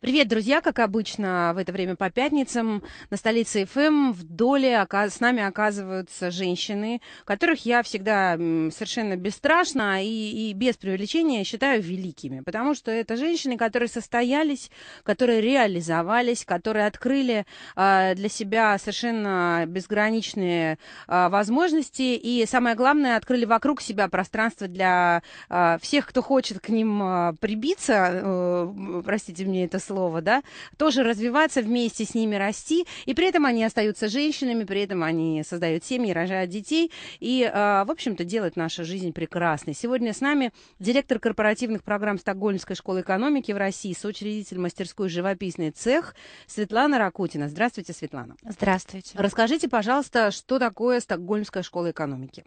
Привет, друзья! Как обычно, в это время по пятницам на столице ФМ эм в доле с нами оказываются женщины, которых я всегда совершенно бесстрашно и, и без преувеличения считаю великими. Потому что это женщины, которые состоялись, которые реализовались, которые открыли э, для себя совершенно безграничные э, возможности и, самое главное, открыли вокруг себя пространство для э, всех, кто хочет к ним э, прибиться. Э, простите мне это слово, да, тоже развиваться вместе с ними, расти, и при этом они остаются женщинами, при этом они создают семьи, рожают детей, и, а, в общем-то, делают нашу жизнь прекрасной. Сегодня с нами директор корпоративных программ Стокгольмской школы экономики в России, соучредитель мастерской «Живописный цех» Светлана Ракутина. Здравствуйте, Светлана. Здравствуйте. Расскажите, пожалуйста, что такое Стокгольмская школа экономики?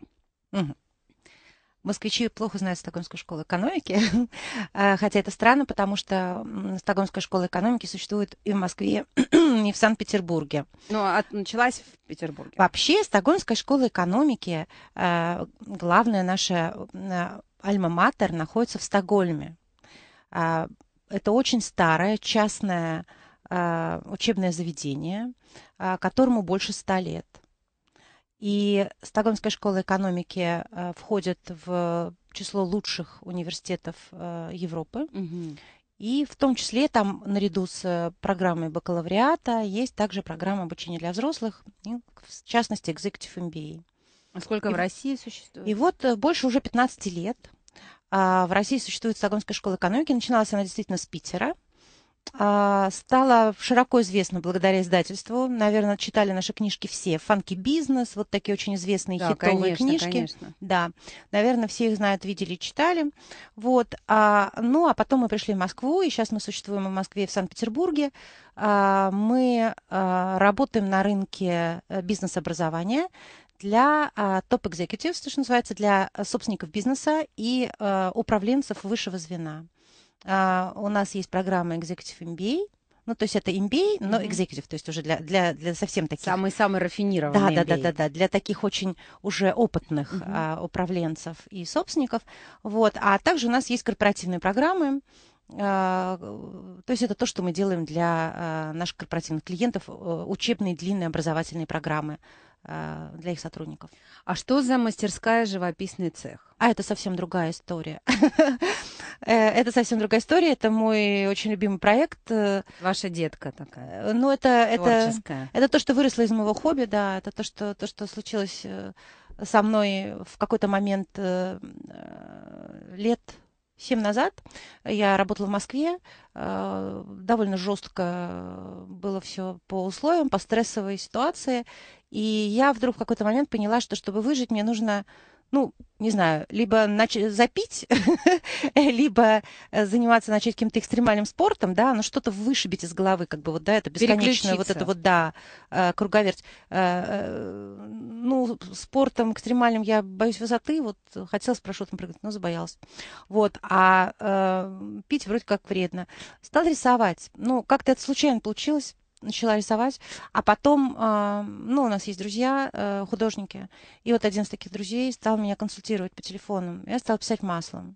Угу москвичи плохо знают Стокгольмскую школу экономики, э, хотя это странно, потому что Стокгольмская школа экономики существует и в Москве, и в Санкт-Петербурге. Но ну, от, а началась в Петербурге. Вообще, Стокгольмская школа экономики, э, главная наша э, альма-матер, находится в Стокгольме. Это очень старое частное учебное заведение, которому больше ста лет – и Стокгольмская школа экономики э, входит в число лучших университетов э, Европы. Угу. И в том числе там, наряду с э, программой бакалавриата, есть также программа обучения для взрослых, в частности, Executive MBA. А сколько и, в России существует? И вот больше уже 15 лет. А в России существует Стокгольмская школа экономики. Начиналась она действительно с Питера. А, стала широко известна благодаря издательству. Наверное, читали наши книжки все. «Фанки бизнес», вот такие очень известные да, хитовые конечно, книжки. Конечно. Да, наверное, все их знают, видели, читали. Вот. А, ну, а потом мы пришли в Москву, и сейчас мы существуем в Москве и в Санкт-Петербурге. А, мы а, работаем на рынке э, бизнес-образования для а, топ-экзекутивов, что называется, для собственников бизнеса и а, управленцев высшего звена. А, у нас есть программа Executive MBA, ну, то есть это MBA, но executive, то есть уже для, для, для совсем таких... Самый-самый рафинированный да, MBA. Да, да, да, да, для таких очень уже опытных mm-hmm. а, управленцев и собственников. Вот. А также у нас есть корпоративные программы, а, то есть это то, что мы делаем для а, наших корпоративных клиентов, э, учебные длинные образовательные программы Э, для их сотрудников. А что за мастерская живописный цех? А это совсем другая история. Э, это совсем другая история. Это мой очень любимый проект. Э, Ваша детка такая. Ну, это, это, это то, что выросло из моего хобби, да. Это то, что, то, что случилось со мной в какой-то момент лет 7 назад я работала в Москве, э, довольно жестко было все по условиям, по стрессовой ситуации, и я вдруг в какой-то момент поняла, что чтобы выжить, мне нужно ну, не знаю, либо нач... запить, либо э, заниматься, начать каким-то экстремальным спортом, да, но что-то вышибить из головы, как бы вот, да, это бесконечное вот это вот, да, э, круговерть. Э, ну, спортом экстремальным я боюсь высоты, вот хотела с парашютом прыгать, но забоялась. Вот, а пить вроде как вредно. Стал рисовать. Ну, как-то это случайно получилось начала рисовать. А потом, а, ну, у нас есть друзья, э, художники. И вот один из таких друзей стал меня консультировать по телефону. Я стала писать маслом.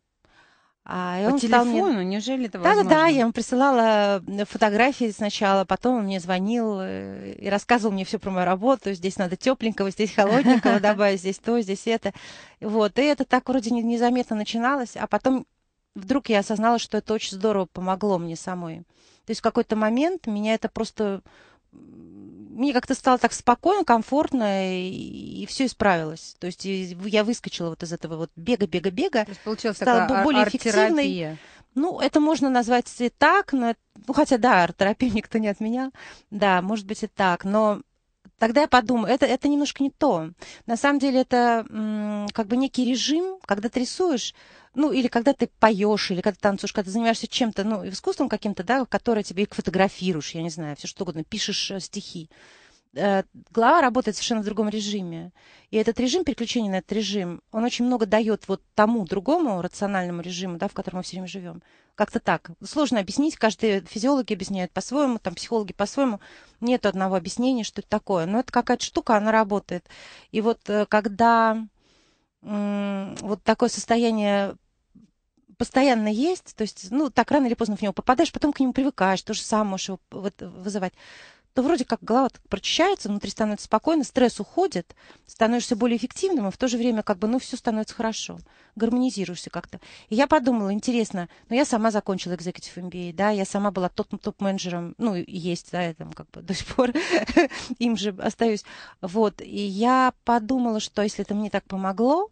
А, и По он телефону? Мне... Неужели это да, возможно? Да-да-да, я ему присылала э, фотографии сначала, потом он мне звонил э, и рассказывал мне все про мою работу. Здесь надо тепленького, здесь холодненького добавить, здесь то, здесь это. Вот, и это так вроде незаметно начиналось, а потом вдруг я осознала, что это очень здорово помогло мне самой. То есть в какой-то момент меня это просто... Мне как-то стало так спокойно, комфортно, и, и все исправилось. То есть я выскочила вот из этого вот бега, бега, бега. То есть получилась стала такая а-, более эффективной. Ну, это можно назвать и так, но... Ну, хотя, да, арт-терапию никто не отменял. Да, может быть и так, но тогда я подумала, это, это немножко не то. На самом деле это как бы некий режим, когда ты рисуешь, ну, или когда ты поешь, или когда танцуешь, когда ты занимаешься чем-то, ну, искусством каким-то, да, которое тебе и фотографируешь, я не знаю, все что угодно, пишешь э, стихи. Э, Глава работает совершенно в другом режиме. И этот режим, переключение на этот режим, он очень много дает вот тому другому рациональному режиму, да, в котором мы все время живем. Как-то так. Сложно объяснить, каждый физиологи объясняют по-своему, там психологи по-своему. Нет одного объяснения, что это такое. Но это какая-то штука, она работает. И вот э, когда вот такое состояние постоянно есть, то есть, ну, так рано или поздно в него попадаешь, потом к нему привыкаешь, тоже сам можешь его вызывать, то вроде как голова прочищается, внутри становится спокойно, стресс уходит, становишься более эффективным, и в то же время как бы, ну, все становится хорошо, гармонизируешься как-то. И я подумала, интересно, ну, я сама закончила Executive MBA, да, я сама была топ-менеджером, ну, есть, да, я там как бы до сих пор им же остаюсь, вот, и я подумала, что если это мне так помогло,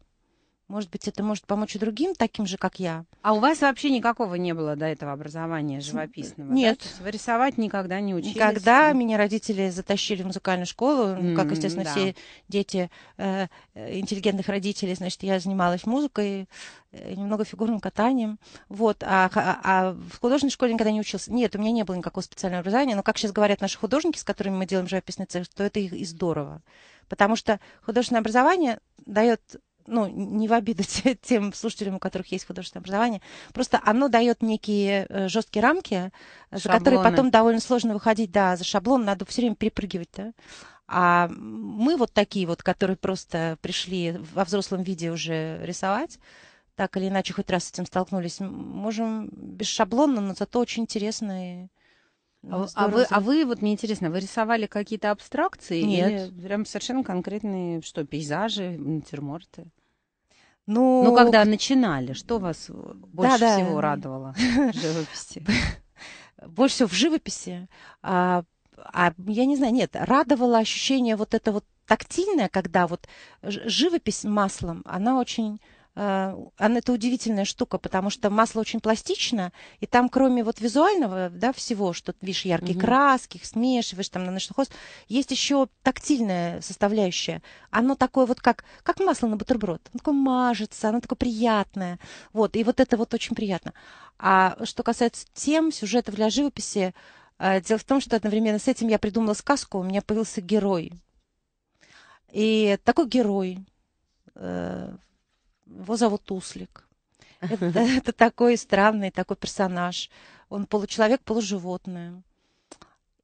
может быть, это может помочь и другим, таким же, как я. А у вас вообще никакого не было до этого образования живописного? Нет. Да? Вы рисовать никогда не учились? Никогда. Меня родители затащили в музыкальную школу. Mm, как, естественно, да. все дети э, э, интеллигентных родителей, значит, я занималась музыкой, э, немного фигурным катанием. Вот. А, а, а в художественной школе никогда не учился. Нет, у меня не было никакого специального образования. Но, как сейчас говорят наши художники, с которыми мы делаем живописный цех, то это их и здорово. Потому что художественное образование дает ну, не в обиду тем слушателям, у которых есть художественное образование, просто оно дает некие э, жесткие рамки, Шаблоны. за которые потом довольно сложно выходить, да, за шаблон надо все время перепрыгивать, да. А мы вот такие вот, которые просто пришли во взрослом виде уже рисовать, так или иначе хоть раз с этим столкнулись, можем без шаблона но зато очень интересно и а, э, а, вы, а вы, вот мне интересно, вы рисовали какие-то абстракции Нет. или прям совершенно конкретные, что, пейзажи, натюрморты? Ну, ну когда начинали, что вас больше да, всего да. радовало в живописи? Больше всего в живописи. А, а я не знаю, нет, радовало ощущение вот это вот тактильное, когда вот живопись маслом, она очень Э, она это удивительная штука, потому что масло очень пластично, и там кроме вот визуального, да, всего, что видишь яркие угу. краски, смешиваешь там на ночной хост, есть еще тактильная составляющая. Оно такое вот как как масло на бутерброд, оно такое мажется, оно такое приятное, вот и вот это вот очень приятно. А что касается тем сюжетов для живописи, э, дело в том, что одновременно с этим я придумала сказку, у меня появился герой, и такой герой э, его зовут Туслик. Это, это такой странный такой персонаж. Он получеловек, полуживотное.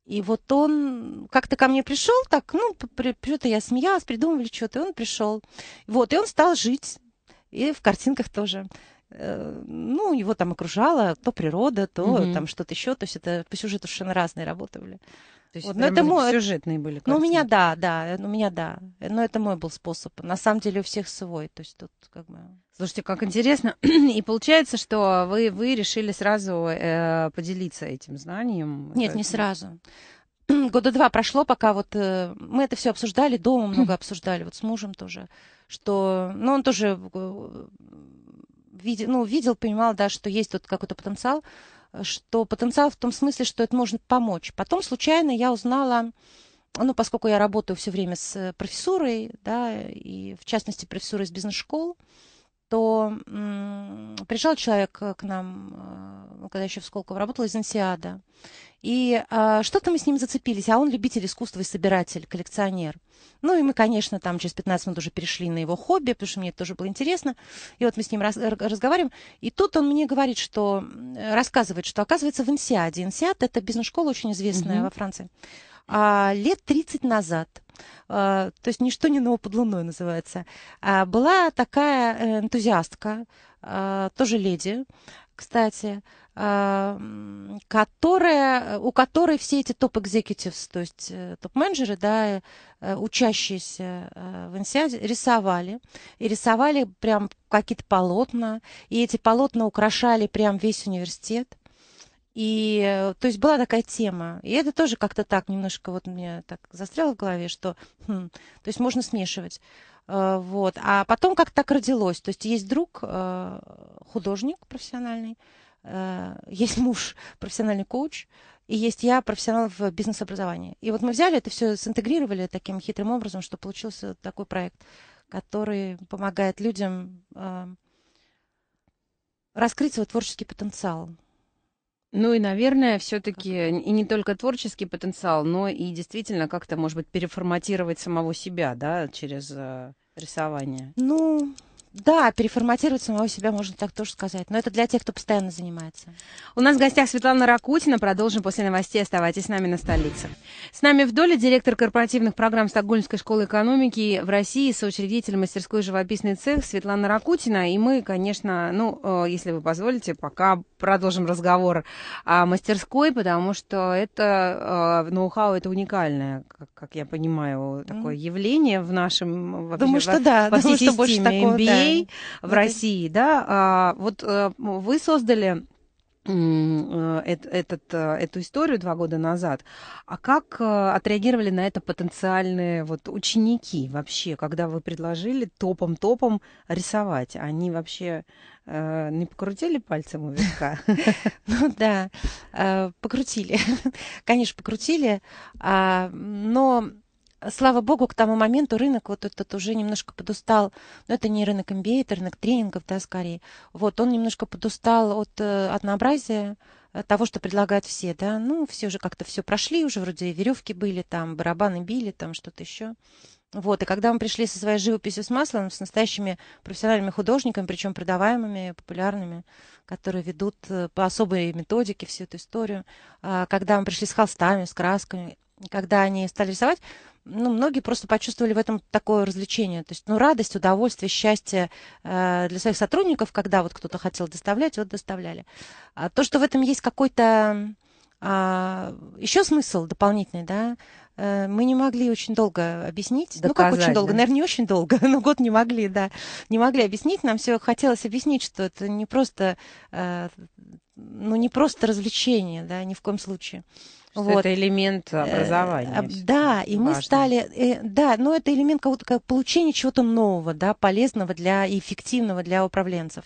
И вот он как-то ко мне пришел, так, ну, что-то я смеялась, придумывали что-то, и он пришел. Вот, и он стал жить. И в картинках тоже э, ну, его там окружала то природа, то угу. там что-то еще, то есть это по сюжету совершенно разные работы были. То есть вот, но это мой... сюжетные были картины. Ну, у меня да, да, у меня да. Но это мой был способ. На самом деле у всех свой. То есть тут как бы... Слушайте, как интересно. И получается, что вы, вы решили сразу э, поделиться этим знанием? Нет, не сразу года два прошло, пока вот э, мы это все обсуждали, дома много обсуждали, вот с мужем тоже, что, ну, он тоже э, видел, ну, видел, понимал, да, что есть тут какой-то потенциал, что потенциал в том смысле, что это может помочь. Потом случайно я узнала, ну, поскольку я работаю все время с э, профессурой, да, и в частности профессурой из бизнес-школ, то м- приезжал человек к нам, э, ну, когда еще в Сколково работала, из Ансиада, и э, что-то мы с ним зацепились, а он любитель искусства и собиратель, коллекционер. Ну и мы, конечно, там через 15 минут уже перешли на его хобби, потому что мне это тоже было интересно. И вот мы с ним раз, разговариваем. И тут он мне говорит, что рассказывает, что оказывается в Инсиаде. Инсиад это бизнес-школа очень известная mm-hmm. во Франции. А, лет 30 назад а, то есть ничто не ново под луной называется, а, была такая э, энтузиастка, тоже леди, кстати, которая, у которой все эти топ-экзекутивс, то есть э, топ-менеджеры, да, э, учащиеся э, в Инсиаде, рисовали. И рисовали прям какие-то полотна. И эти полотна украшали прям весь университет. И, то есть, была такая тема. И это тоже как-то так немножко вот мне так застряло в голове, что, хм, то есть, можно смешивать. Вот. А потом как-то так родилось. То есть, есть друг, художник профессиональный, Э, есть муж, профессиональный коуч, и есть я, профессионал в бизнес-образовании. И вот мы взяли это все, синтегрировали таким хитрым образом, что получился такой проект, который помогает людям эм, раскрыть свой творческий потенциал. Ну и, наверное, все-таки и не только творческий потенциал, но и действительно как-то, может быть, переформатировать самого себя, да, через э, рисование. Ну, да, переформатировать самого себя, можно так тоже сказать. Но это для тех, кто постоянно занимается. У нас в гостях Светлана Ракутина. Продолжим после новостей. Оставайтесь с нами на столице. С нами в доле директор корпоративных программ Стокгольмской школы экономики в России, соучредитель мастерской живописный цех Светлана Ракутина. И мы, конечно, ну, э, если вы позволите, пока продолжим разговор о мастерской, потому что это э, ноу-хау, это уникальное, как, я понимаю, такое явление в нашем... Вообще, Думаю, что да. По Думаю, что больше такого, MBA, да людей в России, да, а, вот э, вы создали э, этот, э, эту историю два года назад. А как отреагировали на это потенциальные вот ученики вообще, когда вы предложили топом-топом рисовать? Они вообще э, не покрутили пальцем у виска? Ну да, покрутили. Конечно, покрутили, а, но слава богу, к тому моменту рынок вот этот уже немножко подустал. Но это не рынок MBA, это рынок тренингов, да, скорее. Вот, он немножко подустал от э, однообразия, э, того, что предлагают все, да. Ну, все уже как-то все прошли, уже вроде и веревки были, там, барабаны били, там, что-то еще. Вот, и когда мы пришли со своей живописью с маслом, с настоящими профессиональными художниками, причем продаваемыми, популярными, которые ведут э, по особой методике всю эту историю, а, когда мы пришли с холстами, с красками, когда они стали рисовать, ну, многие просто почувствовали в этом такое развлечение. То есть, ну, радость, удовольствие, счастье э, для своих сотрудников, когда вот кто-то хотел доставлять, вот доставляли. А то, что в этом есть какой-то а, еще смысл дополнительный, да, э, мы не могли очень долго объяснить. Доказать, ну, как очень долго? Да? Наверное, не очень долго, но год не могли, да. Не могли объяснить. Нам все хотелось объяснить, что это не просто, э, ну, не просто развлечение, да, ни в коем случае вот. это элемент э, образования. Да, и важно. мы стали, э, да, но это элемент получения чего-то нового, да, полезного для эффективного для управленцев.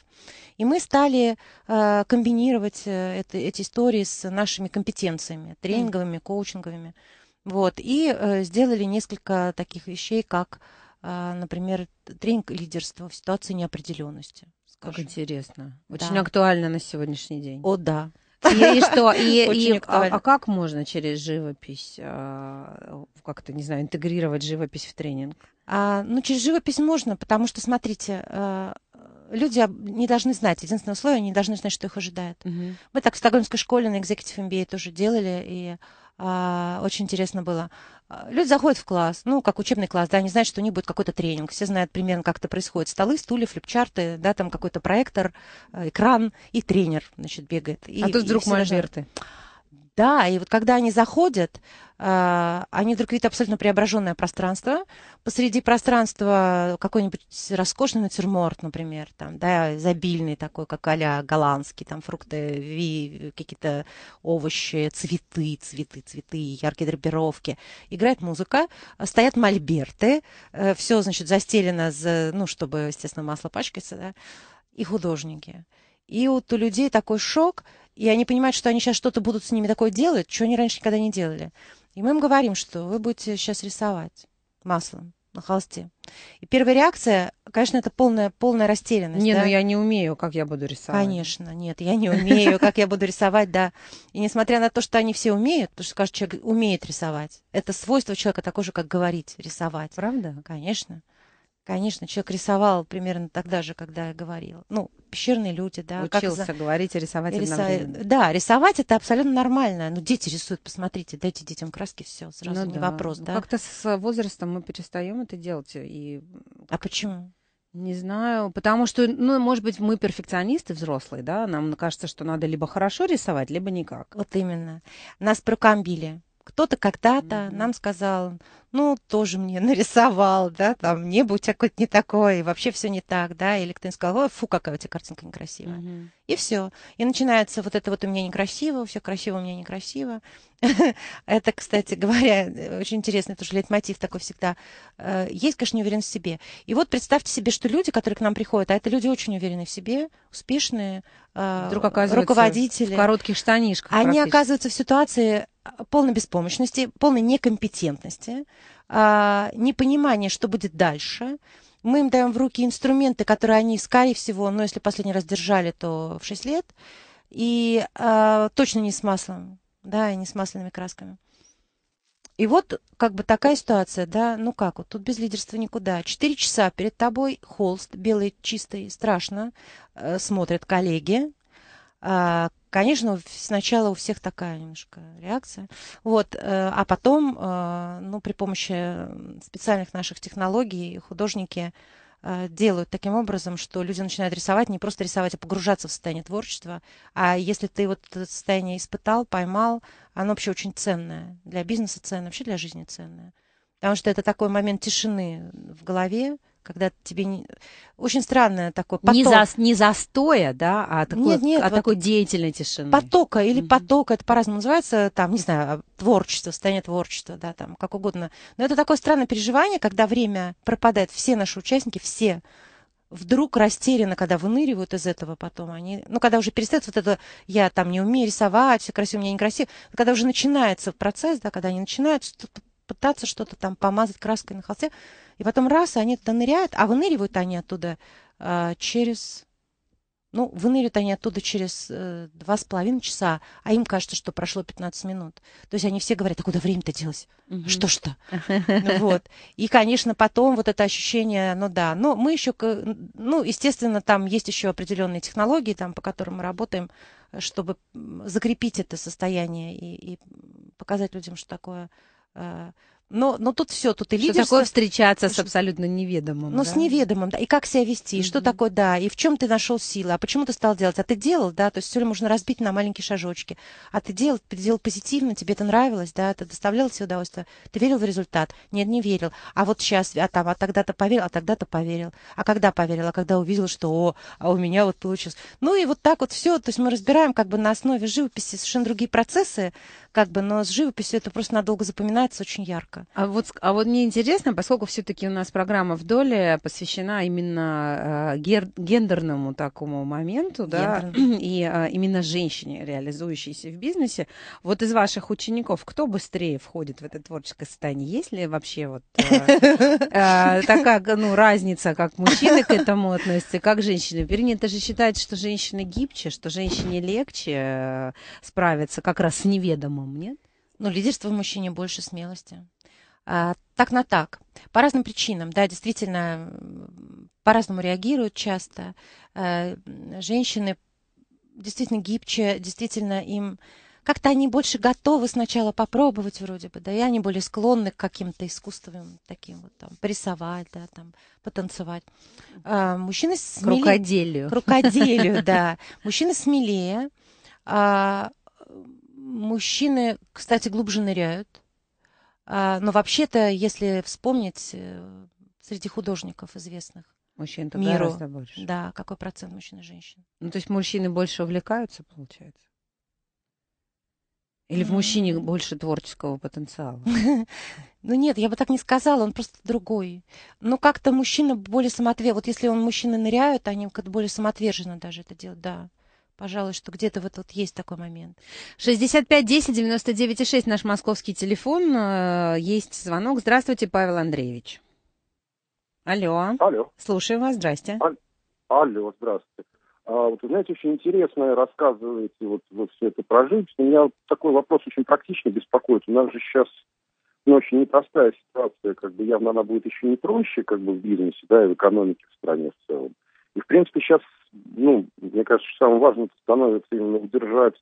И мы стали э, комбинировать это, эти истории с нашими компетенциями, тренинговыми, коучинговыми. Вот, и сделали несколько таких вещей, как, например, тренинг лидерства в ситуации неопределенности. Как интересно. Очень да. актуально на сегодняшний день. О, да. И, что? И, и, а, а как можно через живопись а, как-то, не знаю, интегрировать живопись в тренинг? А, ну, через живопись можно, потому что, смотрите, а, люди не должны знать. Единственное условие, они не должны знать, что их ожидает. Угу. Мы так в Стокгольмской школе на Executive MBA тоже делали, и а, очень интересно было. А, люди заходят в класс, ну, как учебный класс, да, они знают, что у них будет какой-то тренинг, все знают примерно, как это происходит. Столы, стулья, флипчарты, да, там какой-то проектор, а, экран и тренер, значит, бегает. И, а тут вдруг мольберты. Рожают. Да, и вот когда они заходят, а, они вдруг видят абсолютно преображенное пространство. Посреди пространства какой-нибудь роскошный натюрморт, например, там, да, изобильный такой, как а голландский, там фрукты, какие-то овощи, цветы, цветы, цветы, яркие драпировки. Играет музыка, стоят мольберты, э, все, значит, застелено, за, ну, чтобы, естественно, масло пачкается, да, и художники. И вот у людей такой шок, и они понимают, что они сейчас что-то будут с ними такое делать, что они раньше никогда не делали. И мы им говорим, что вы будете сейчас рисовать маслом на холсте. И первая реакция, конечно, это полная, полная растерянность. Не, да? ну я не умею, как я буду рисовать. Конечно, нет, я не умею, как я буду рисовать, да. И несмотря на то, что они все умеют, потому что каждый человек умеет рисовать, это свойство человека такое же, как говорить, рисовать. Правда? Конечно. Конечно, человек рисовал примерно тогда же, когда я говорила. Ну, пещерные люди, да. Учился как за... говорить и рисовать и одновременно. Да, рисовать это абсолютно нормально. Ну, дети рисуют, посмотрите, дайте детям краски, все, сразу ну, не да. вопрос, ну, да. Как-то с возрастом мы перестаем это делать. И... А почему? Не знаю, потому что, ну, может быть, мы перфекционисты взрослые, да, нам кажется, что надо либо хорошо рисовать, либо никак. Вот именно. Нас прокомбили кто-то когда-то mm-hmm. нам сказал, ну, тоже мне нарисовал, да, там, небо у тебя какое-то не такой, вообще все не так, да, или кто-нибудь сказал, фу, какая у тебя картинка некрасивая. Mm-hmm. И все. И начинается вот это вот у меня некрасиво, все красиво у меня некрасиво. это, кстати говоря, очень интересный тоже лейтмотив такой всегда. Э, есть, конечно, неуверенность в себе. И вот представьте себе, что люди, которые к нам приходят, а это люди очень уверенные в себе, успешные, э, Вдруг руководители. В коротких штанишках. Они оказываются в ситуации полной беспомощности, полной некомпетентности, а, непонимание, что будет дальше. Мы им даем в руки инструменты, которые они, скорее всего, ну, если последний раз держали, то в 6 лет. И а, точно не с маслом, да, и не с масляными красками. И вот как бы такая ситуация, да, ну как вот, тут без лидерства никуда. Четыре часа перед тобой холст, белый, чистый, страшно, э, смотрят коллеги, а, конечно, сначала у всех такая немножко реакция. Вот. Э, а потом, э, ну, при помощи специальных наших технологий художники э, делают таким образом, что люди начинают рисовать, не просто рисовать, а погружаться в состояние творчества. А если ты вот это состояние испытал, поймал, оно вообще очень ценное. Для бизнеса ценное, вообще для жизни ценное. Потому что это такой момент тишины в голове, когда тебе не... очень странное такое поток. Не, за... не застоя, да, а, такой, нет, нет, а вот такой деятельной тишины. Потока или mm-hmm. потока, это по-разному называется, там, не знаю, а, творчество, состояние творчества, да, там, как угодно. Но это такое странное переживание, когда время пропадает, все наши участники, все вдруг растеряны, когда выныривают из этого потом, они, ну, когда уже перестает вот это, я там не умею рисовать, все красиво, у меня некрасиво, когда уже начинается процесс, да, когда они начинают, что-то пытаться что-то там помазать краской на холсте. И потом раз, и они туда ныряют, а выныривают они оттуда э, через... Ну, выныривают они оттуда через э, два с половиной часа, а им кажется, что прошло 15 минут. То есть они все говорят, а куда время-то делось? Угу. Что что? Вот. И, конечно, потом вот это ощущение, ну да, но ну, мы еще, ну, естественно, там есть еще определенные технологии, там, по которым мы работаем, э, чтобы закрепить это состояние и, и показать людям, что такое а, но, но тут все, тут и что лидерство. Что такое встречаться что, с абсолютно неведомым. Ну, да? с неведомым, да. И как себя вести, и mm-hmm. что такое, да, и в чем ты нашел силы, а почему ты стал делать, а ты делал, да, то есть все можно разбить на маленькие шажочки. А ты делал, ты делал позитивно, тебе это нравилось, да, это доставляло тебе удовольствие. Ты верил в результат? Нет, не верил. А вот сейчас, а там, а тогда-то поверил, а тогда-то поверил. А когда поверил, а когда увидел, что, о, а у меня вот получилось. Ну и вот так вот все, то есть мы разбираем как бы на основе живописи совершенно другие процессы, как бы, но с живописью это просто надолго запоминается очень ярко. А вот, а вот мне интересно, поскольку все-таки у нас программа «Вдоль» посвящена именно э, гер, гендерному такому моменту, да, и э, именно женщине, реализующейся в бизнесе, вот из ваших учеников кто быстрее входит в это творческое состояние? Есть ли вообще вот э, э, такая ну, разница, как мужчины к этому относятся, как женщины? Принято же считать, что женщины гибче, что женщине легче справиться как раз с неведомым минимум, нет? Ну, лидерство в мужчине больше смелости. А, так на так. По разным причинам, да, действительно, по-разному реагируют часто. А, женщины действительно гибче, действительно им как-то они больше готовы сначала попробовать вроде бы, да, и они более склонны к каким-то искусствам таким вот там, порисовать, да, там, потанцевать. А, мужчины смелее... К рукоделию. К рукоделию, да. Мужчины смелее, а, мужчины, кстати, глубже ныряют. А, но вообще-то, если вспомнить, э, среди художников известных мужчин миру, гораздо больше. Да, какой процент мужчин и женщин. Ну, то есть мужчины больше увлекаются, получается? Или в мужчине больше творческого потенциала? Ну нет, я бы так не сказала, он просто другой. Но как-то мужчина более самоотвержен. Вот если он мужчины ныряют, они как-то более самоотверженно даже это делают, да. Пожалуй, что где-то вот, вот есть такой момент. 65 10 99 6 наш московский телефон. Э, есть звонок. Здравствуйте, Павел Андреевич. Алло. Алло. Слушаю вас. Здрасте. Алло, здравствуйте. А, вот, знаете, очень интересно рассказываете вот вы все это про жизнь. Меня такой вопрос очень практично беспокоит. У нас же сейчас ну, очень непростая ситуация, как бы явно она будет еще не проще, как бы в бизнесе, да, и в экономике в стране в целом. И, в принципе, сейчас, ну, мне кажется, самым важным становится именно удержать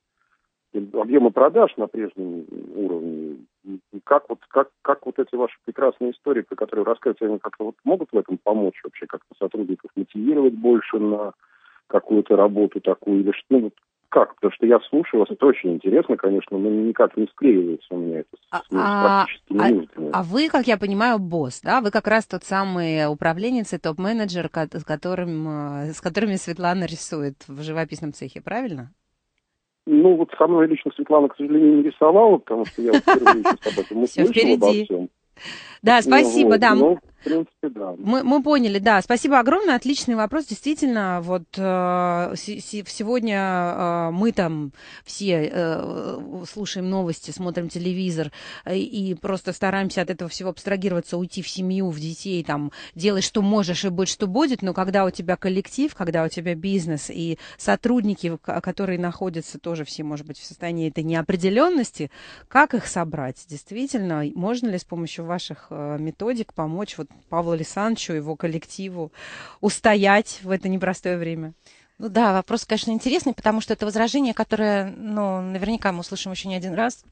объемы продаж на прежнем уровне. И как вот, как, как вот эти ваши прекрасные истории, про которые рассказываете, они как-то вот могут в этом помочь вообще, как-то сотрудников мотивировать больше на какую-то работу такую, или что, ну, как, потому что я слушаю вас, это очень интересно, конечно, но никак не склеивается у меня это а, с, ну, а, практически а, а вы, как я понимаю, босс, да? Вы как раз тот самый управленец и топ-менеджер, с, которым, э, с которыми Светлана рисует в живописном цехе, правильно? Ну, вот со мной лично Светлана, к сожалению, не рисовала, потому что я впервые сейчас об этом услышал, обо всем. Да, ну спасибо, ну, да. Ну, в принципе, да. Мы, мы поняли, да. Спасибо огромное, отличный вопрос. Действительно, вот э, сегодня э, мы там все э, слушаем новости, смотрим телевизор и просто стараемся от этого всего абстрагироваться, уйти в семью, в детей, там, делать, что можешь и быть, что будет. Но когда у тебя коллектив, когда у тебя бизнес и сотрудники, которые находятся тоже все, может быть, в состоянии этой неопределенности, как их собрать? Действительно, можно ли с помощью ваших Э, методик помочь вот Павлу Александровичу, его коллективу устоять в это непростое время? Ну да, вопрос, конечно, интересный, потому что это возражение, которое, ну, наверняка мы услышим еще не один раз.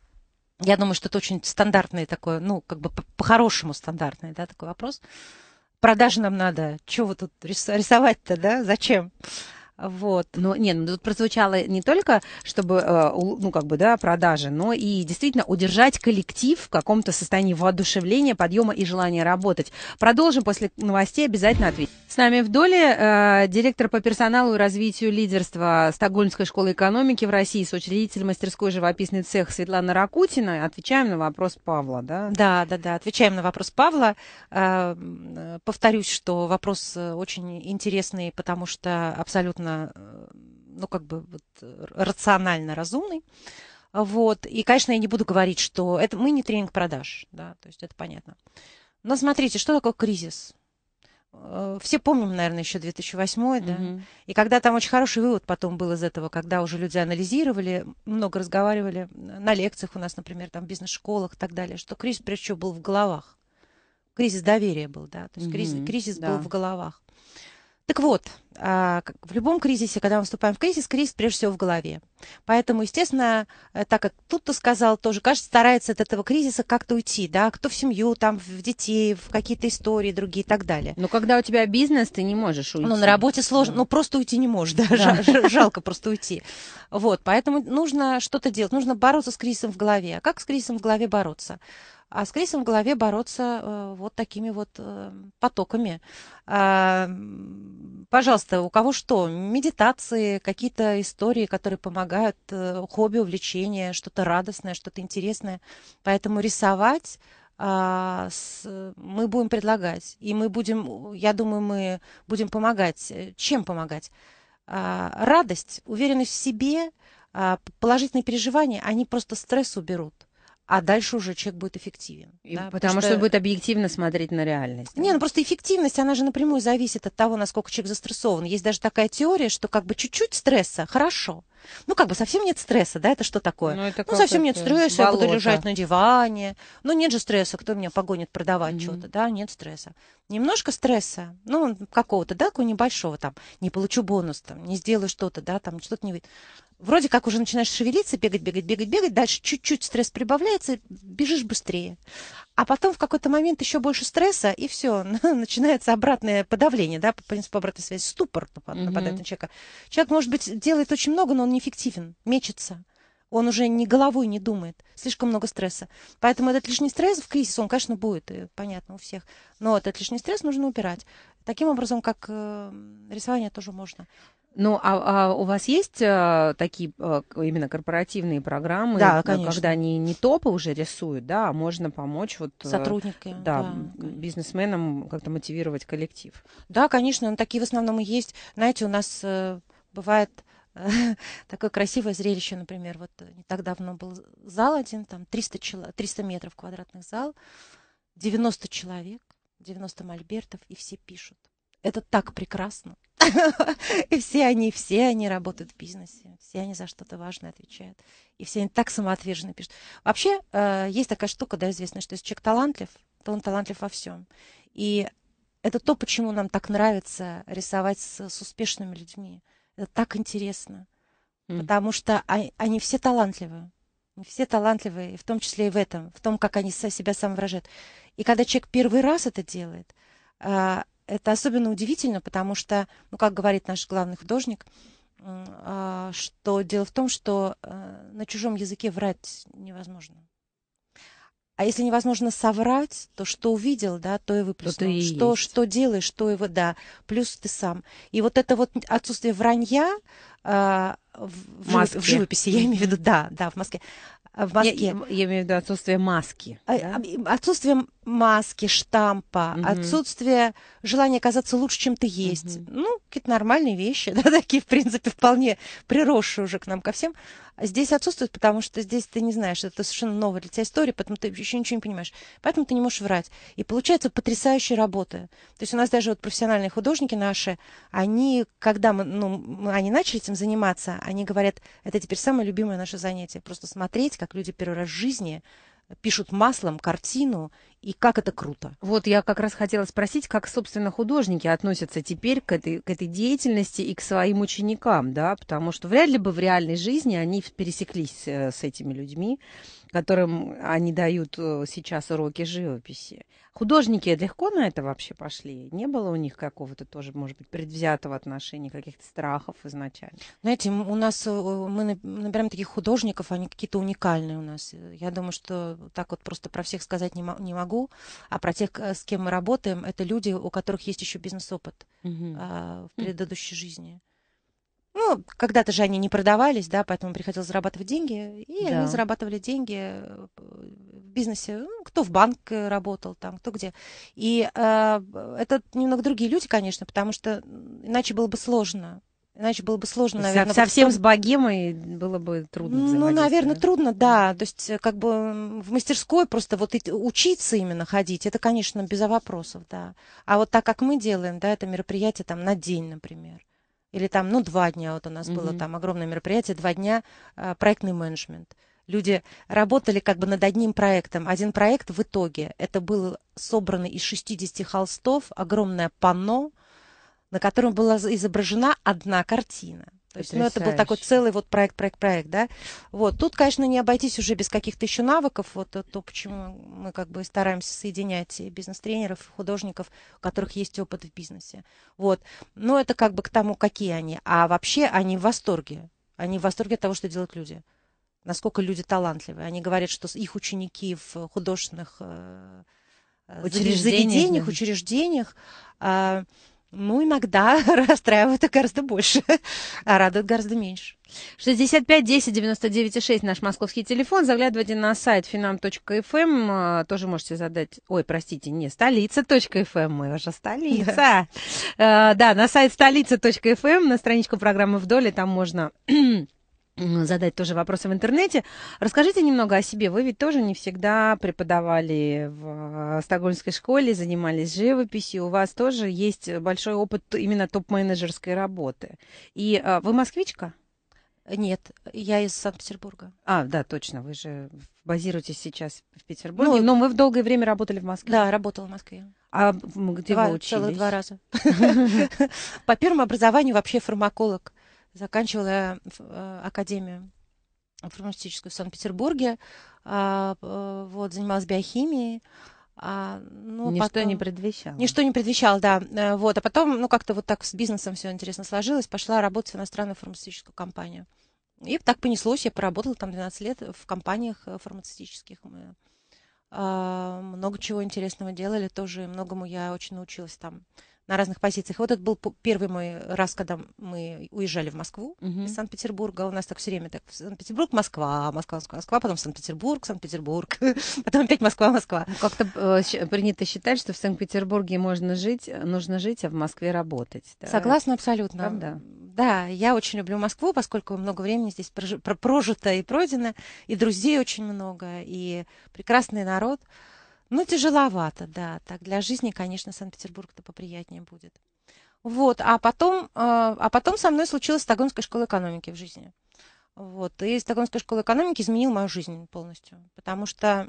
Я думаю, что это очень стандартное такое, ну, как бы по-хорошему по стандартный, да, такой вопрос. Продажи нам надо. Чего вы тут рисовать-то, да? Зачем? Вот. но нет, ну, тут прозвучало не только, чтобы, э, ну, как бы, да, продажи, но и действительно удержать коллектив в каком-то состоянии воодушевления, подъема и желания работать. Продолжим после новостей, обязательно ответим. С нами в доле э, директор по персоналу и развитию лидерства Стокгольмской школы экономики в России, соучредитель мастерской живописный цех Светлана Ракутина. Отвечаем на вопрос Павла, да? Да, да, да, отвечаем на вопрос Павла. Э, э повторюсь, что вопрос э, очень интересный, потому что абсолютно естественно, э, ну, как бы вот, э, рационально разумный. Вот. И, конечно, я не буду говорить, что это мы не тренинг продаж, да, то есть это понятно. Но смотрите, что такое кризис? Э, все помним, наверное, еще 2008, да? Mm-hmm. И когда там очень хороший вывод потом был из этого, когда уже люди анализировали, много разговаривали на лекциях у нас, например, там в бизнес-школах и так далее, что кризис прежде всего был в головах. Кризис доверия был, да, то есть mm-hmm. кризис, кризис да. был в головах. Так вот, а, в любом кризисе, когда мы вступаем в кризис, кризис прежде всего в голове. Поэтому, естественно, э, так как тут-то сказал, тоже, кажется, старается от этого кризиса как-то уйти, да, кто в семью, там, в детей, в какие-то истории другие и так далее. Но когда у тебя бизнес, ты не можешь уйти. Ну, на работе сложно, ну, просто уйти не можешь, да, да. жалко просто уйти. Вот, поэтому нужно что-то делать, нужно бороться с кризисом в голове. А как с кризисом в голове бороться? а с кризисом в голове бороться э, вот такими вот э, потоками. А, пожалуйста, у кого что? Медитации, какие-то истории, которые помогают, э, хобби, увлечения, что-то радостное, что-то интересное. Поэтому рисовать а, мы будем предлагать. И мы будем, я думаю, мы будем помогать. Чем помогать? А, радость, уверенность в себе, положительные переживания, они просто стресс уберут а дальше уже человек будет эффективен. да, потому, потому что... что будет объективно смотреть на реальность. Не, а? ну просто эффективность, она же напрямую зависит от того, насколько человек застрессован. Есть даже такая теория, что как бы чуть-чуть стресса – хорошо, ну, как бы совсем нет стресса, да, это что такое? Ну, это ну совсем нет стресса, болото. я буду лежать на диване. Ну, нет же стресса, кто меня погонит продавать mm-hmm. что-то, да, нет стресса. Немножко стресса, ну, какого-то, да, какого небольшого, там, не получу бонус, там, не сделаю что-то, да, там, что-то не выйдет. Вроде как уже начинаешь шевелиться, бегать, бегать, бегать, бегать, дальше чуть-чуть стресс прибавляется, бежишь быстрее а потом в какой-то момент еще больше стресса, и все, ну, начинается обратное подавление, да, по принципу обратной связи, ступор нападает mm-hmm. на человека. Человек, может быть, делает очень много, но он неэффективен, мечется. Он уже ни головой не думает, слишком много стресса. Поэтому этот лишний стресс в кризис, он, конечно, будет, и, понятно, у всех. Но этот лишний стресс нужно убирать. Таким образом, как э, рисование тоже можно. Ну, а, а у вас есть а, такие а, именно корпоративные программы, да, э, конечно. когда они не топы уже рисуют, да, а можно помочь вот сотрудникам, да, да, бизнесменам как-то мотивировать коллектив. Да, конечно, но ну, такие в основном и есть. Знаете, у нас э, бывает такое красивое зрелище, например, вот не так давно был зал один, там 300, чело, 300 метров квадратных зал, 90 человек, 90 мольбертов, и все пишут. Это так прекрасно. И все они, все они работают в бизнесе, все они за что-то важное отвечают. И все они так самоотверженно пишут. Вообще, э, есть такая штука, да, известная, что если человек талантлив, то он талантлив во всем. И это то, почему нам так нравится рисовать с, с успешными людьми. Это так интересно. Mm. Потому что они, а, они все талантливы. все талантливые, в том числе и в этом, в том, как они себя самовыражают. И когда человек первый раз это делает, э, это особенно удивительно, потому что, ну, как говорит наш главный художник, а, что дело в том, что э, на чужом языке врать невозможно. А если невозможно соврать, то что увидел, да, то и выплеснул. То и что, есть. что делаешь, что его, да, плюс ты сам. И вот это вот отсутствие вранья э, в, Москве. в живописи, я имею в виду, да, да, в Москве. А, в Москве. Я, я имею в виду отсутствие маски. А, да? Отсутствие маски, штампа, угу. отсутствие желания казаться лучше, чем ты есть. Угу. Ну, какие-то нормальные вещи, да, такие, в принципе, вполне приросшие уже к нам ко всем. Здесь отсутствует, потому что здесь ты не знаешь, это совершенно новая для тебя история, поэтому ты еще ничего не понимаешь. Поэтому ты не можешь врать. И получается потрясающая работа. То есть у нас даже вот профессиональные художники наши, они, когда мы, ну, они начали этим заниматься, они говорят, это теперь самое любимое наше занятие. Просто смотреть, как люди первый раз в жизни пишут маслом картину, и как это круто. Вот я как раз хотела спросить, как, собственно, художники относятся теперь к этой, к этой деятельности и к своим ученикам, да, потому что вряд ли бы в реальной жизни они пересеклись э, с этими людьми, которым они дают э, сейчас уроки живописи. Художники легко на это вообще пошли? Не было у них какого-то тоже, может быть, предвзятого отношения, каких-то страхов изначально? Знаете, у нас, э, мы набираем таких художников, они какие-то уникальные у нас. Э, я думаю, что так вот просто про всех сказать не, не могу, а про тех, с кем мы работаем, это люди, у которых есть еще бизнес-опыт угу. в предыдущей жизни. Ну, когда-то же они не продавались, да, поэтому приходилось зарабатывать деньги. И да. они зарабатывали деньги э, в бизнесе. Ну, кто в банк э, работал, там, кто где. И э, это немного другие люди, конечно, потому что иначе было бы сложно. Иначе было бы сложно, наверное. Совсем потом... с богемой было бы трудно. Ну, наверное, трудно, да. То есть, э, как бы в мастерской просто вот учиться именно ходить, это, конечно, без вопросов, да. А вот так, как мы делаем, да, это мероприятие там на день, например или там, ну, два дня, вот у нас mm-hmm. было там огромное мероприятие, два дня, а, проектный менеджмент. Люди работали как бы над одним проектом. Один проект в итоге, это был собрано из 60 холстов, огромное панно, на котором была изображена одна картина. То есть, ну, это был такой целый вот проект, проект, проект, да. Вот, тут, конечно, не обойтись уже без каких-то еще навыков, вот то, почему мы как бы стараемся соединять бизнес-тренеров, художников, у которых есть опыт в бизнесе. Вот, но это как бы к тому, какие они. А вообще они в восторге. Они в восторге от того, что делают люди. Насколько люди талантливые. Они говорят, что их ученики в художественных э, учреждениях, заведениях, да. учреждениях а, ну, иногда расстраивают гораздо больше, а радуют гораздо меньше. 65 10 99 6 наш московский телефон. Заглядывайте на сайт finam.fm. Эм. А, тоже можете задать... Ой, простите, не столица.фм. Эм, Мы уже столица. Да, а, да на сайт столица.фм, эм, на страничку программы «Вдоль», там можно задать тоже вопросы в интернете. Расскажите немного о себе. Вы ведь тоже не всегда преподавали в э, стокгольмской школе, занимались живописью. У вас тоже есть большой опыт именно топ-менеджерской работы. И э, вы москвичка? Нет, я из Санкт-Петербурга. А, да, точно, вы же базируетесь сейчас в Петербурге. Ну, но мы в долгое время работали в Москве. Да, работала в Москве. А где два, вы учились? Целых два раза. По первому образованию вообще фармаколог. Заканчивала я э, академию фармацевтическую в Санкт-Петербурге, а, э, вот, занималась биохимией, а, ну, ничто потом... не предвещало. Ничто не предвещало, да. Э, вот. А потом, ну, как-то вот так с бизнесом все интересно сложилось. Пошла работать в иностранную фармацевтическую компанию. И так понеслось. Я поработала там 12 лет в компаниях фармацевтических. Мы а, много чего интересного делали тоже. Многому я очень научилась там на разных позициях. И Вот это был первый мой раз, когда мы уезжали в Москву uh-huh. из Санкт-Петербурга. У нас так все время так Санкт-Петербург, Москва, Москва, Москва, Москва, потом Санкт-Петербург, Санкт-Петербург, потом опять Москва, Москва. Ну, как-то э, принято считать, что в Санкт-Петербурге можно жить, э, нужно жить, а в Москве работать. Да? Согласна абсолютно. Правда? Да, я очень люблю Москву, поскольку много времени здесь прожито и пройдено, и друзей очень много, и прекрасный народ. Ну, тяжеловато, да. Так для жизни, конечно, Санкт-Петербург-то поприятнее будет. Вот, а потом, э, а потом со мной случилась Стокгольмская школа экономики в жизни. Вот, и Стокгольмская школа экономики изменила мою жизнь полностью, потому что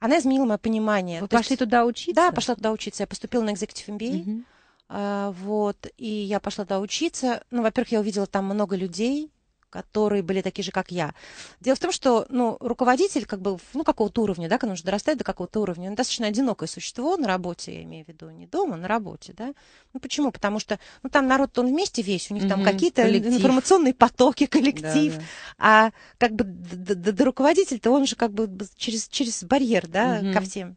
она изменила мое понимание. Вы То пошли есть, туда учиться? Да, пошла туда учиться. Я поступила на Executive MBA. Угу. Э, вот, и я пошла туда учиться. Ну, во-первых, я увидела там много людей, которые были такие же, как я. Дело в том, что ну, руководитель как бы, ну, какого-то уровня, да, когда он уже дорастает до какого-то уровня, он достаточно одинокое существо на работе, я имею в виду, не дома, а на работе, да. Ну, почему? Потому что ну, там народ-то он вместе весь, у них там угу, какие-то коллектив. информационные потоки, коллектив, а как бы до, до, руководитель-то он же как бы через, через барьер, да, угу. ко всем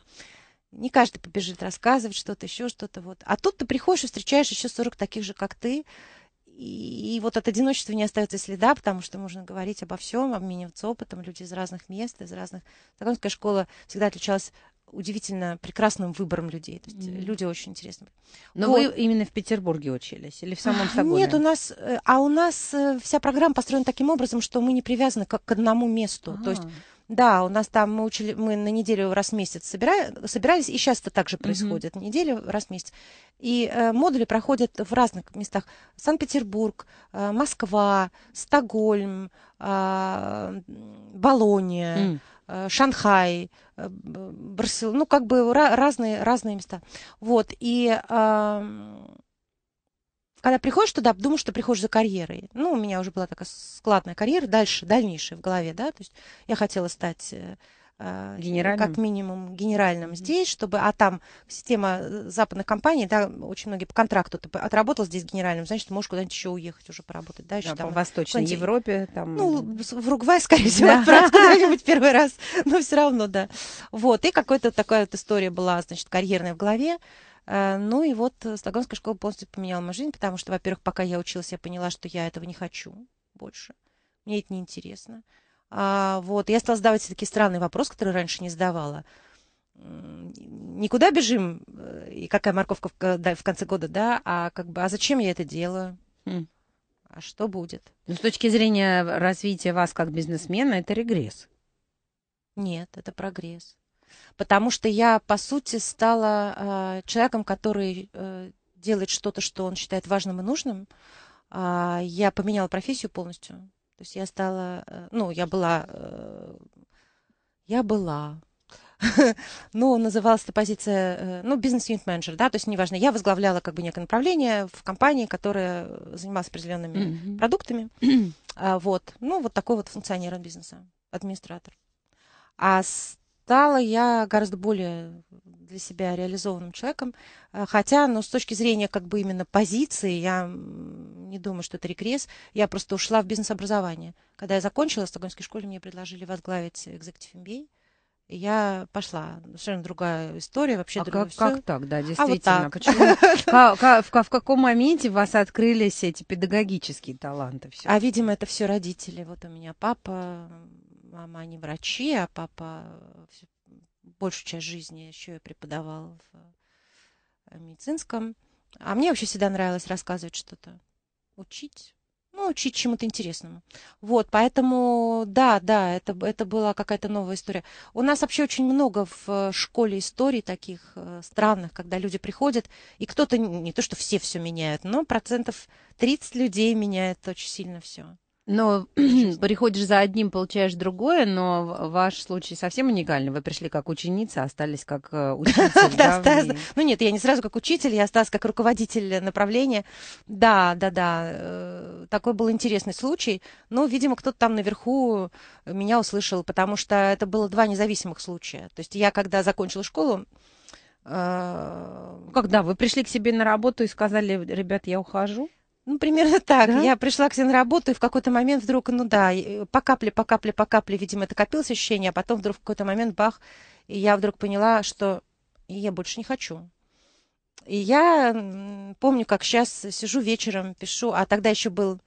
не каждый побежит рассказывать что-то, еще что-то. Вот. А тут ты приходишь и встречаешь еще 40 таких же, как ты, и, вот от одиночества не остается следа, потому что можно говорить обо всем, обмениваться опытом, люди из разных мест, из разных... Таганская ну, школа всегда отличалась удивительно прекрасным выбором людей. То есть mm. Люди очень интересные. Но вот. вы именно в Петербурге учились или в самом а, Стокгольме? Нет, у нас, э, а у нас э, вся программа построена таким образом, что мы не привязаны к, к одному месту. Ага. То есть а. да, у нас там мы учили, мы на неделю раз в месяц собира, собирались, и сейчас это также происходит, mm-hmm. неделю раз в месяц. И э, модули проходят в разных местах. Санкт-Петербург, э, Москва, Стокгольм, э, Болония. Mm. Э, Шанхай, э, Барселона, ну, как бы разные, разные места. Вот, и когда приходишь туда, думаешь, что приходишь за карьерой. Ну, у меня уже была такая складная карьера, дальше, дальнейшая в голове, да, то есть я хотела стать э, а, э, генеральным. как минимум генеральным здесь, чтобы, а там система э, западных компаний, да, очень многие по контракту, ты отработал здесь генеральным, значит, ты можешь куда-нибудь еще уехать уже поработать, дальше да, там. в Восточной Европе, там. Ну, э, в Уругвай, скорее всего, да. отправят куда-нибудь первый раз, но все равно, да. Вот, и какая-то такая вот история была, значит, карьерная в голове, ну и вот Стокгольмская школа полностью поменяла мою жизнь, потому что, во-первых, пока я училась, я поняла, что я этого не хочу больше. Мне это неинтересно. интересно а, вот, я стала задавать такие странные вопросы, которые раньше не задавала. Никуда бежим, э, и какая морковка в, да, в конце года, да, а как бы, а зачем я это делаю? Mm. А что будет? Но ну, с точки зрения развития вас как бизнесмена, это регресс. Нет, это прогресс. Потому что я, по сути, стала э, человеком, который э, делает что-то, что он считает важным и нужным. Э, я поменяла профессию полностью. То есть я стала, э, ну, я была, э, я была, ну, называлась эта позиция, э, ну, бизнес-юнит-менеджер, да, то есть неважно, я возглавляла как бы некое направление в компании, которая занималась определенными продуктами, а, вот, ну, вот такой вот функционер бизнеса, администратор. А стала я гораздо более для себя реализованным человеком. Э, хотя, ну, с точки зрения как бы именно позиции, я не думаю, что это регресс. Я просто ушла в бизнес-образование. Когда я закончила в Стокгольмской школе, мне предложили возглавить Executive MBA. И я пошла. Совершенно другая история, вообще а другое как, как так, да, действительно? А вот так. Почему? В каком моменте у вас открылись эти педагогические таланты? Все. А, видимо, это все родители. Вот у меня папа, мама, они врачи, а папа э, большую часть жизни еще я преподавала в э, медицинском. А мне вообще всегда нравилось рассказывать что-то, учить, ну, учить чему-то интересному. Вот, поэтому, да, да, это, это была какая-то новая история. У нас вообще очень много в э, школе историй таких э, странных, когда люди приходят, и кто-то, не то что все все меняют, но процентов 30 людей меняет очень сильно все. Но приходишь за одним, получаешь другое, но ваш случай совсем уникальный. Вы пришли как ученица, остались как э, учитель. Да, Стас. Ну нет, я не сразу как учитель, я осталась как руководитель направления. Да, да, да. Э, такой был интересный случай. Ну, видимо, кто-то там наверху меня услышал, потому что это было два независимых случая. То есть я, когда закончила школу, э, когда вы пришли к себе на работу и сказали, ребят, я ухожу? Ну, примерно так. Да? Я пришла к себе на работу, и в какой-то момент вдруг, ну да, по капле, по капле, по капле, видимо, это копилось ощущение, а потом вдруг в какой-то момент, бах, и я вдруг поняла, что я больше не хочу. И я помню, как сейчас сижу вечером, пишу, а тогда еще был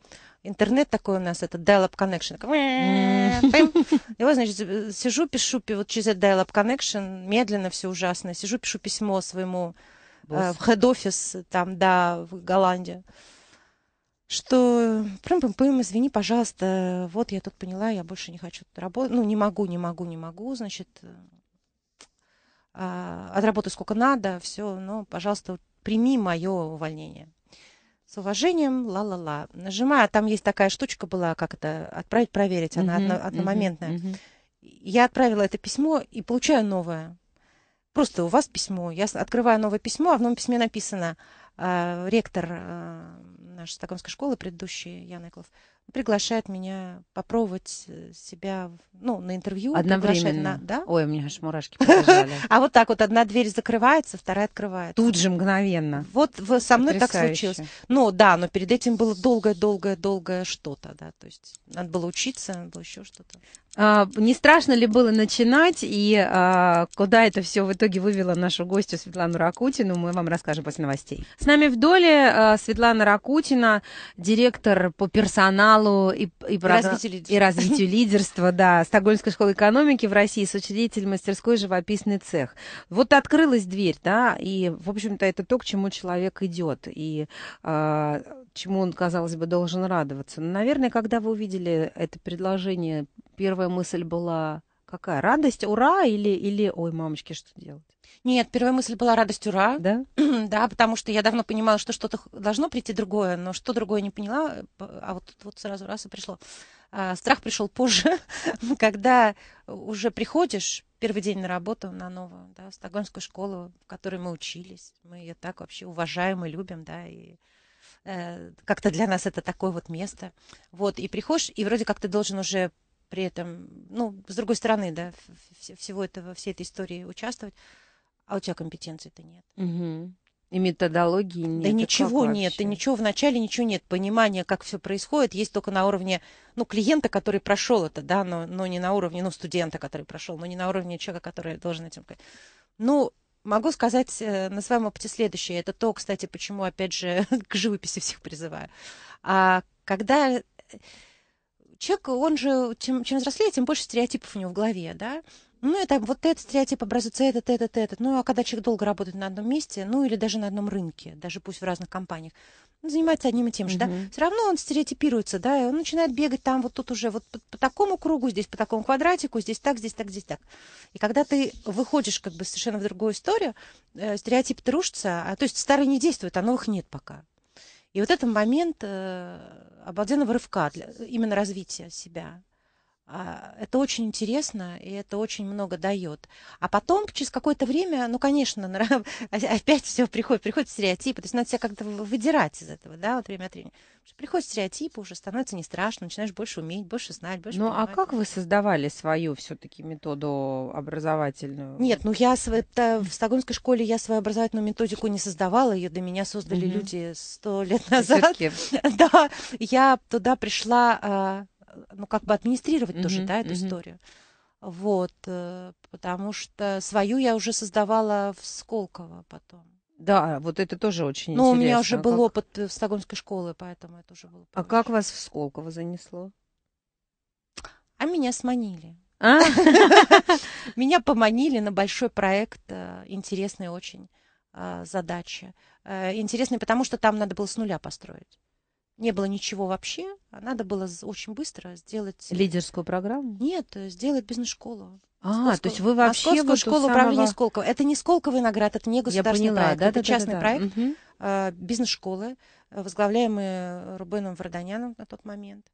интернет такой у нас, это dial-up connection. И вот, значит, сижу, пишу, вот через этот dial-up connection, медленно все ужасно, сижу, пишу письмо своему э, в хед-офис там, да, в Голландии что прям-пым-пым, извини, пожалуйста, вот я тут поняла, я больше не хочу работать, ну, не могу, не могу, не могу, значит, э, а, отработаю сколько надо, все, но, пожалуйста, прими мое увольнение. С уважением, ла-ла-ла. Нажимаю, а там есть такая штучка была, как это, отправить, проверить, она uh-huh, одномоментная. Uh-huh, Я отправила это письмо и получаю новое. Просто у вас письмо. Я открываю новое письмо, а в новом письме написано – Э, ректор э, нашей стокгольмской школы предыдущий Ян Эклов, приглашает меня попробовать э, себя, ну, на интервью. Одновременно? На, да. Ой, у меня аж мурашки побежали. А вот так вот, одна дверь закрывается, вторая открывается. Тут же, мгновенно. Вот со мной так случилось. Ну, да, но перед этим было долгое-долгое-долгое что-то, да, то есть надо было учиться, надо было еще что-то. А, не страшно ли было начинать и а, куда это все в итоге вывело нашу гостью Светлану Ракутину, мы вам расскажем после новостей. С нами в доле а, Светлана Ракутина, директор по персоналу журналу и, и, программ... и, развитию, лидерства. и развитию лидерства, да, Стокгольмской школы экономики в России, сочинитель мастерской живописный цех. Вот открылась дверь, да, и, в общем-то, это то, к чему человек идет, и э, чему он, казалось бы, должен радоваться. Но, наверное, когда вы увидели это предложение, первая мысль была какая? Радость, ура, или, или ой, мамочки, что делать? Нет, первая мысль была радость, ура. Да? да, потому что я давно понимала, что что-то должно прийти другое, но что другое не поняла, а вот тут вот сразу раз и пришло. А, страх пришел позже, когда уже приходишь первый день на работу, на новую, да, в стокгольмскую школу, в которой мы учились. Мы ее так вообще уважаем и любим, да, и э, как-то для нас это такое вот место. Вот, и приходишь, и вроде как ты должен уже при этом, ну, с другой стороны, да, всего этого, всей этой истории участвовать а у тебя компетенций-то нет. Угу. И методологии а нет. Да ничего нет, да ничего вначале ничего нет. Понимания, как все происходит, есть только на уровне, ну, клиента, который прошел это, да, но, но не на уровне, ну, студента, который прошел, но не на уровне человека, который должен этим... Ну, могу сказать э, на своем опыте следующее. Это то, кстати, почему, опять же, к живописи всех призываю. А когда э, человек, он же, чем, чем взрослее, тем больше стереотипов у него в голове, да, ну, это вот этот стереотип образуется, этот, этот, этот. Ну, а когда человек долго работает на одном месте, ну, или даже на одном рынке, даже пусть в разных компаниях, он ну, занимается одним и тем же, угу. да, все равно он стереотипируется, да, и он начинает бегать там вот тут уже, вот по, по такому кругу, здесь по такому квадратику, здесь так, здесь так, здесь так. И когда ты выходишь как бы совершенно в другую историю, э, стереотип рушится, а, то есть старые не действуют, а новых нет пока. И вот этот момент э, обалденного рывка для, именно развития себя. А, это очень интересно, и это очень много дает. А потом, через какое-то время, ну, конечно, опять все приходит, приходят стереотипы. То есть надо себя как-то выдирать из этого, да, вот время от времени. Приходят стереотипы, уже становится не страшно, начинаешь больше уметь, больше знать, больше Ну, а понимать. а как вы создавали свою все-таки методу образовательную? Нет, ну, я в стокгольмской школе я свою образовательную методику не создавала, ее до меня создали mm-hmm. люди сто лет назад. Да, я туда пришла а, ну, как бы администрировать тоже, да, эту историю. Вот, э, потому что свою я уже создавала в Сколково потом. Да, вот это тоже очень Но интересно. Ну, у меня уже а был как... опыт э, в Стокгольмской школе поэтому это уже было. Проще. А как вас в Сколково занесло? А меня сманили. А? Меня поманили на большой проект, э, интересный очень а, задача. Интересный, потому что там надо было с нуля построить не было ничего вообще, а надо было очень быстро сделать... Лидерскую программу? Нет, э, сделать бизнес-школу. А, Сколково. то есть вы вообще... Московскую вот школу самого... управления Сколково. Это не Сколковый наград, это не государственный Я поняла, проект, да, это да, частный да, да, проект Угу. бизнес-школы, э, возглавляемый Рубеном Варданяном на тот момент.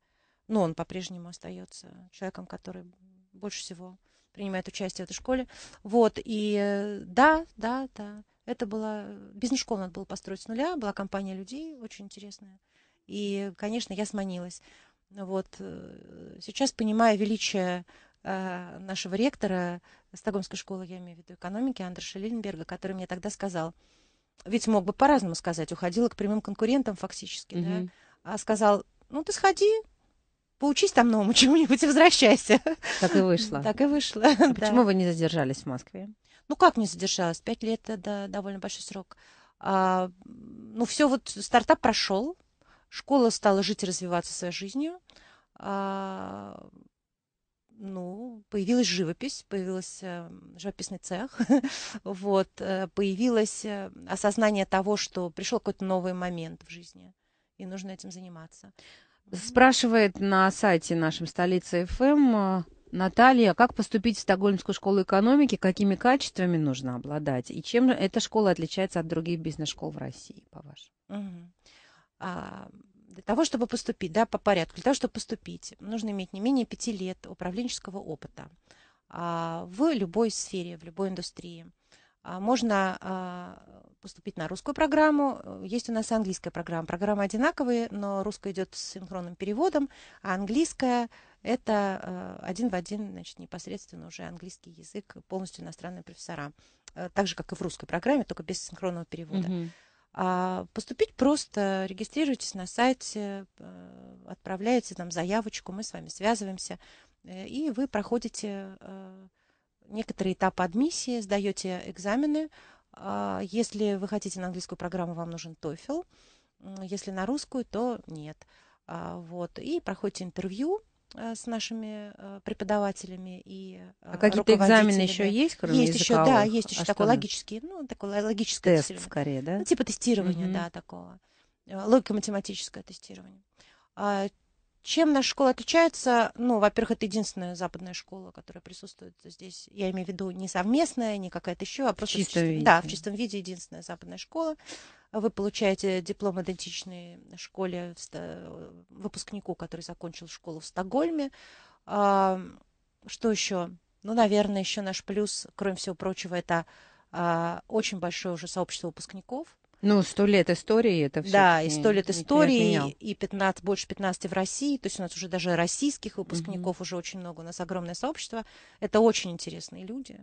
Но он по-прежнему остается человеком, который больше всего принимает участие в этой школе. Вот, и да, да, да. Это была... бизнес школа, надо было построить с нуля, была компания людей очень интересная. И, конечно, я сманилась. Ну вот. Э, сейчас, понимая величие э, нашего ректора Стокгольмской школы, я имею в виду экономики, Андреша Лиленберга, который мне тогда сказал, ведь мог бы по-разному сказать, уходила к прямым конкурентам фактически, mm-hmm. да, а сказал, ну ты сходи, поучись там новому чему-нибудь и возвращайся. Так и вышло. Так и вышло. А да. Почему вы не задержались в Москве? Ну как не задержалась? Пять лет это довольно большой срок. А, ну все, вот стартап прошел, Школа стала жить и развиваться своей жизнью. А, ну, появилась живопись, появился э, живописный цех, вот, э, появилось э, осознание того, что пришел какой-то новый момент в жизни, и нужно этим заниматься. Спрашивает на сайте нашем столицы ФМ» Наталья, как поступить в Стокгольмскую школу экономики, какими качествами нужно обладать, и чем эта школа отличается от других бизнес-школ в России, по-вашему? Угу. А, для того, чтобы поступить, да, по порядку, для того, чтобы поступить, нужно иметь не менее пяти лет управленческого опыта а, в любой сфере, в любой индустрии. А, можно поступить на русскую программу. Есть у нас английская программа. Программы одинаковые, но русская идет с синхронным переводом, а английская – это один в один, значит, непосредственно уже английский язык, полностью иностранные профессора. Э, так же, как и в русской программе, только без синхронного перевода. Mm-hmm. А, поступить просто, регистрируйтесь на сайте, а, отправляете нам заявочку, мы с вами связываемся, э, и вы проходите а, некоторые этапы адмиссии, сдаете экзамены. Если вы хотите на английскую программу, вам нужен TOEFL, если на русскую, то нет. Вот. И проходите интервью, Э, с нашими э, преподавателями и э, А какие-то экзамены еще есть, кроме Есть языковых? еще, да, есть еще а такой логический, ну, такой логическое Тест тестирование. скорее, да? Ну, типа тестирования, угу. да, такого. Логико-математическое тестирование. А чем наша школа отличается? Ну, во-первых, это единственная западная школа, которая присутствует здесь. Я имею в виду не совместная, не какая-то еще, а просто в чистом, в чистом виде. Да, в чистом виде единственная западная школа. Вы получаете диплом идентичной школе выпускнику, который закончил школу в Стокгольме. А, что еще? Ну, наверное, еще наш плюс, кроме всего прочего, это а, очень большое уже сообщество выпускников ну, сто лет истории это все. Да, и сто лет истории, и 15, больше 15 в России. То есть у нас уже даже российских выпускников mm-hmm. уже очень много. У нас огромное сообщество. Это очень интересные люди.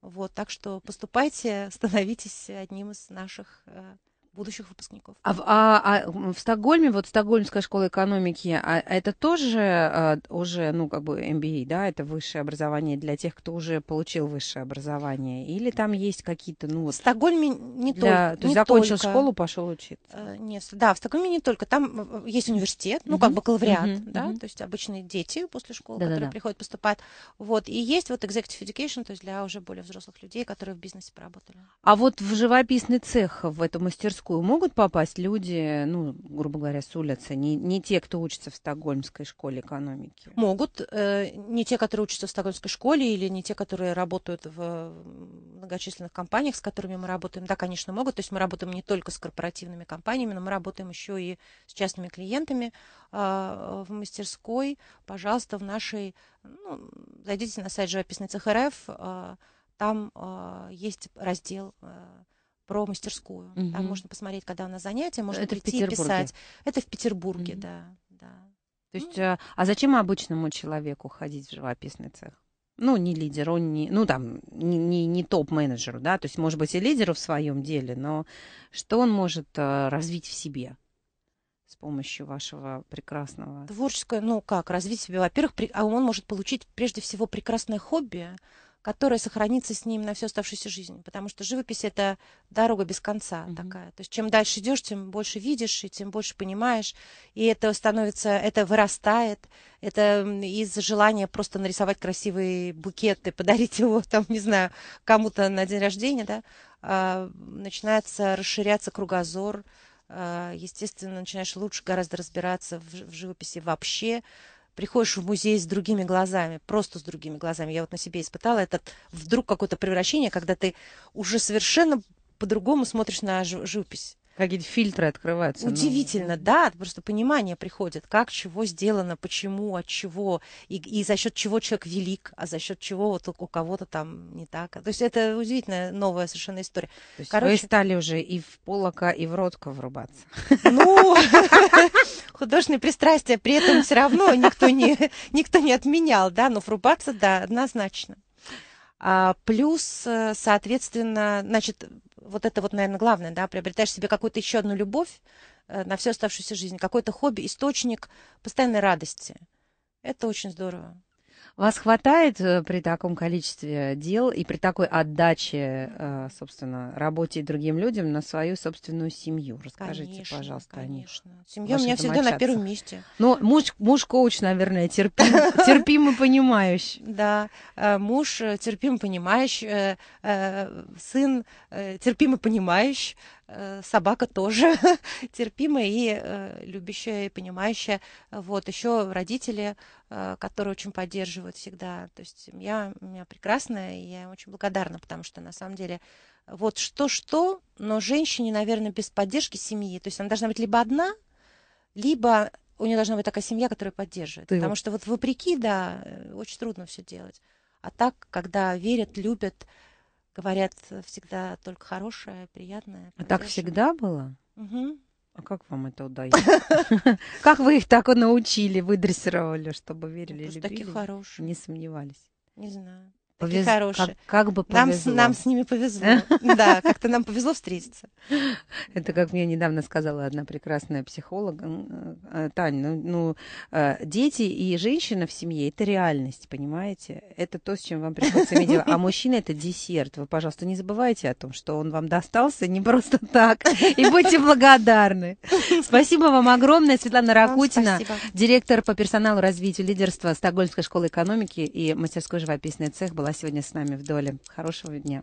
Вот, так что поступайте, становитесь одним из наших э, будущих выпускников. А, а, а в Стокгольме, вот Стокгольмская школа экономики, а, а, это тоже а, уже, ну, как бы MBA, да, это высшее образование для тех, кто уже получил высшее образование? Или там есть какие-то, ну, вот... В Стокгольме не, для... тол- то есть закончил только... школу, пошел учиться? Э, нет, да, в Стокгольме не только. Там э, э, есть университет, ну, угу. как бакалавриат, угу, да, угу. то есть обычные дети после школы, да, которые да, да. приходят, поступать. Вот, и есть вот executive education, то есть для уже более взрослых людей, которые в бизнесе поработали. А вот в живописный цех, в эту мастерскую, Стокгольмскую могут попасть люди, ну, грубо говоря, с улицы, не, не те, кто учится в Стокгольмской школе экономики? Могут. Э, не те, которые учатся в Стокгольмской школе или не те, которые работают в многочисленных компаниях, с которыми мы работаем. Да, конечно, могут. То есть мы работаем не только с корпоративными компаниями, но мы работаем еще и с частными клиентами э, в мастерской. Пожалуйста, в нашей... Ну, зайдите на сайт Живописной ЦХРФ, Э, а, там э, есть раздел э, про мастерскую. Угу. Там можно посмотреть, когда у нас занятия, можно Это прийти и писать. Это в Петербурге, угу. да, да. То есть, ну. Э, а зачем обычному человеку ходить в живописный цех? ну, не лидеру, не, ну, там, не, не, не топ-менеджеру, да, то есть, может быть, и лидеру в своем деле, но что он может э, развить в себе с помощью вашего прекрасного... Творческое, ну, как, развить в себе, во-первых, при, а он может получить, прежде всего, прекрасное хобби, которая сохранится с ним на всю оставшуюся жизнь. Потому что живопись это дорога без конца mm-hmm. такая. То есть чем дальше идешь, тем больше видишь и тем больше понимаешь. И это становится, это вырастает. Это из желания просто нарисовать красивые букеты, подарить его там, не знаю, кому-то на день рождения, да, а, начинается расширяться кругозор. А, естественно, начинаешь лучше гораздо разбираться в живописи вообще приходишь в музей с другими глазами, просто с другими глазами. Я вот на себе испытала это вдруг какое-то превращение, когда ты уже совершенно по-другому смотришь на живопись. Какие-то фильтры открываются. Ну. Удивительно, ну... да, просто понимание приходит, как, чего сделано, почему, от чего, и, и за счет чего человек велик, а за счет чего вот у кого-то там не так. То есть это удивительная новая совершенно история. То есть Короче... вы стали уже и в Полока, и в Ротко врубаться. Ну, художественные пристрастия при этом все равно никто не, никто не отменял, да, но врубаться, да, однозначно. А, плюс, э, соответственно, значит, вот это вот, наверное, главное, да, приобретаешь себе какую-то еще одну любовь э, на всю оставшуюся жизнь, какое-то хобби, источник постоянной радости. Это очень здорово. Вас хватает э, при таком количестве дел и при такой отдаче, э, собственно, работе и другим людям на свою собственную семью? Расскажите, конечно, пожалуйста, конечно. о них. Семья у меня всегда на первом месте. Ну, муж, муж коуч, наверное, терпим, терпим, терпимо понимающий. Да, э, муж терпимо понимающий, сын терпимо понимающий, собака тоже терпимая и любящая и понимающая. Вот еще родители Э, которые очень поддерживают всегда. То есть семья у меня прекрасная, и я очень благодарна, потому что на самом деле вот что-что, но женщине, наверное, без поддержки семьи. То есть она должна быть либо одна, либо у нее должна быть такая семья, которая поддерживает. Ты потому вот. что вот вопреки, да, э, очень трудно все делать. А так, когда верят, любят, говорят всегда только хорошее, приятное. А так всегда было? Угу. А как вам это удается? Как вы их так научили, выдрессировали, чтобы верили, любили? такие хорошие. Не сомневались. Не знаю. Повез... хорошие. Как, как бы повезло. Нам, нам с ними повезло. Да, как-то нам повезло встретиться. Это как мне недавно сказала одна прекрасная психолог. Э, Таня. ну, ну э, дети и женщина в семье – это реальность, понимаете? Это то, с чем вам приходится иметь дело. А мужчина – это десерт. Вы, пожалуйста, не забывайте о том, что он вам достался не просто так. И будьте благодарны. Спасибо вам огромное, Светлана Ракутина, директор по персоналу развития лидерства Стокгольмской школы экономики и мастерской живописный цех была была сегодня с нами в доле. Хорошего дня.